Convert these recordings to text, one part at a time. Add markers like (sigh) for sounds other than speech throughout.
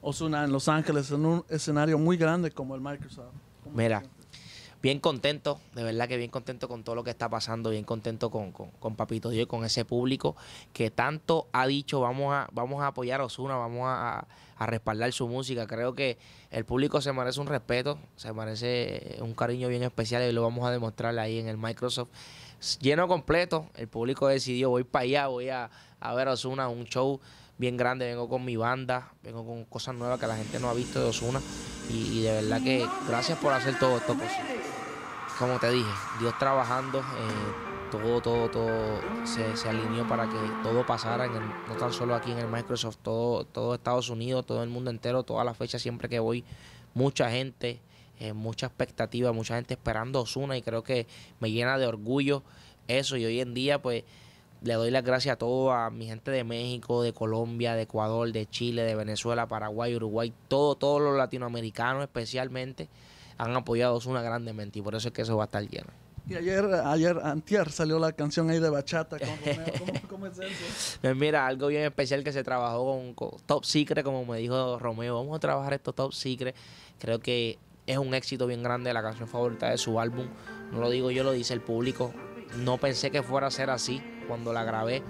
Osuna en Los Ángeles, en un escenario muy grande como el Microsoft. Mira, bien contento, de verdad que bien contento con todo lo que está pasando, bien contento con, Papito Dios y con ese público que tanto ha dicho vamos a, vamos a apoyar a Osuna, vamos a, respaldar su música. Creo que el público se merece un respeto, se merece eh, un cariño bien especial y lo vamos a demostrar ahí en el Microsoft. Lleno completo, el público decidió, voy para allá, voy a, a ver a Osuna, un show bien grande. Vengo con mi banda, vengo con cosas nuevas que la gente no ha visto de Osuna. Y, de verdad que gracias por hacer todo esto Como te dije, Dios trabajando, eh, todo, todo, todo se, alineó para que todo pasara, no tan solo aquí en el Microsoft, todo, todo Estados Unidos, todo el mundo entero, todas las fechas, siempre que voy, mucha gente, eh, mucha expectativa, mucha gente esperando Osuna y creo que me llena de orgullo eso. Y hoy en día, pues le doy las gracias a todo, a mi gente de México, de Colombia, de Ecuador, de Chile, de Venezuela, Paraguay, Uruguay, todo, todos los latinoamericanos especialmente han apoyado una grande grandemente y por eso es que eso va a estar lleno. Y ayer, ayer, antier salió la canción ahí de bachata con Romeo. ¿Cómo, es (laughs) eso? Pues mira, algo bien especial que se trabajó con, con, Top Secret, como me dijo Romeo. Vamos a trabajar esto Top Secret. Creo que es un éxito bien grande la canción favorita de su álbum. No lo digo yo, lo dice el público. No pensé que fuera a ser así cuando la grabé,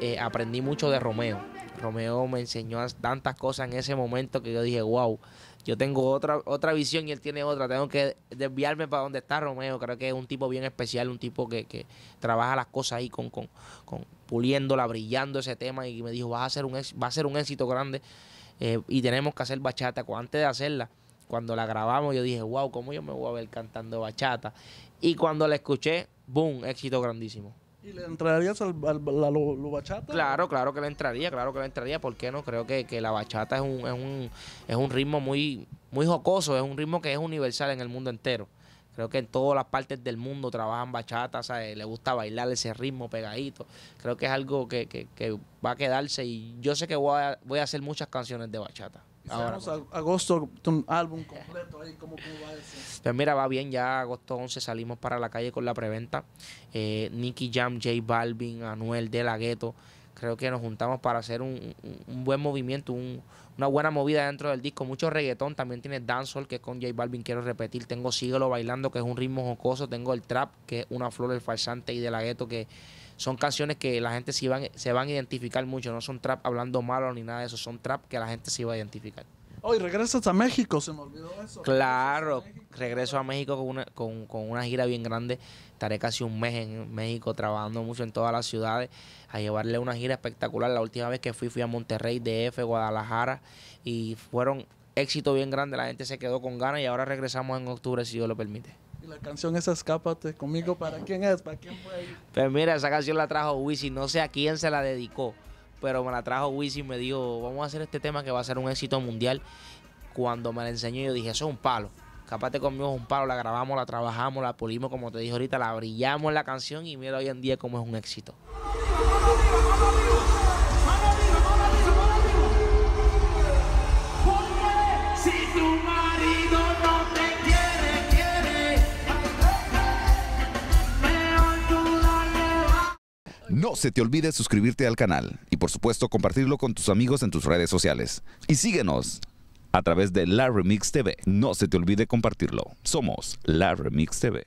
eh, aprendí mucho de Romeo. Romeo me enseñó tantas cosas en ese momento que yo dije, wow, yo tengo otra, otra visión y él tiene otra. Tengo que desviarme para donde está Romeo. Creo que es un tipo bien especial, un tipo que, trabaja las cosas ahí con, con, puliéndola, brillando ese tema. Y me dijo, a un, va a ser un éxito grande eh, y tenemos que hacer bachata. Antes de hacerla, cuando la grabamos, yo dije, wow, ¿cómo yo me voy a ver cantando bachata? Y cuando la escuché, boom, éxito grandísimo. ¿Y le entrarías al, Claro, claro que le entraría, claro que le entraría. ¿Por qué no? Creo que, la bachata es un, es un, es un ritmo muy, muy jocoso, es un ritmo que es universal en el mundo entero. Creo que en todas las partes del mundo trabajan bachata, le gusta bailar ese ritmo pegadito. Creo que es algo que, que, que va a quedarse y yo sé que voy a, voy a hacer muchas canciones de bachata. Ahora, agosto, tu álbum completo ahí, va Pues mira, va bien, ya agosto 11 salimos para la calle con la preventa. Eh, Nicky Jam, J Balvin, Anuel, De La Ghetto, creo que nos juntamos para hacer un, buen movimiento, una buena movida dentro del disco. Mucho reggaetón, también tiene dancehall, que con J Balvin quiero repetir. Tengo Síguelo Bailando, que es un ritmo jocoso. Tengo el trap, que es una flor del falsante y de la gueto, que son canciones que la gente se, van, se van a identificar mucho. No son trap hablando malo ni nada de eso, son trap que la gente se va a identificar. Hoy regresas a México, se me olvidó eso. Claro, regreso a México con una, gira bien grande. Estaré casi un mes en México trabajando mucho en todas las ciudades a llevarle una gira espectacular. La última vez que fui fui a Monterrey, DF, Guadalajara y fueron éxito bien grande. La gente se quedó con ganas y ahora regresamos en octubre si Dios lo permite. Y la canción esa Escápate conmigo, ¿para quién es? ¿Para quién fue? Pues mira, esa canción la trajo Wisin, no sé a quién se la dedicó pero me la trajo Wizzy y me dijo, vamos a hacer este tema que va a ser un éxito mundial. Cuando me la enseñó yo dije, eso es un palo. Capate conmigo es un palo, la grabamos, la trabajamos, la pulimos, como te dije ahorita, la brillamos la canción y mira hoy en día cómo es un éxito. No se te olvide suscribirte al canal y por supuesto compartirlo con tus amigos en tus redes sociales. Y síguenos a través de La Remix TV. No se te olvide compartirlo. Somos La Remix TV.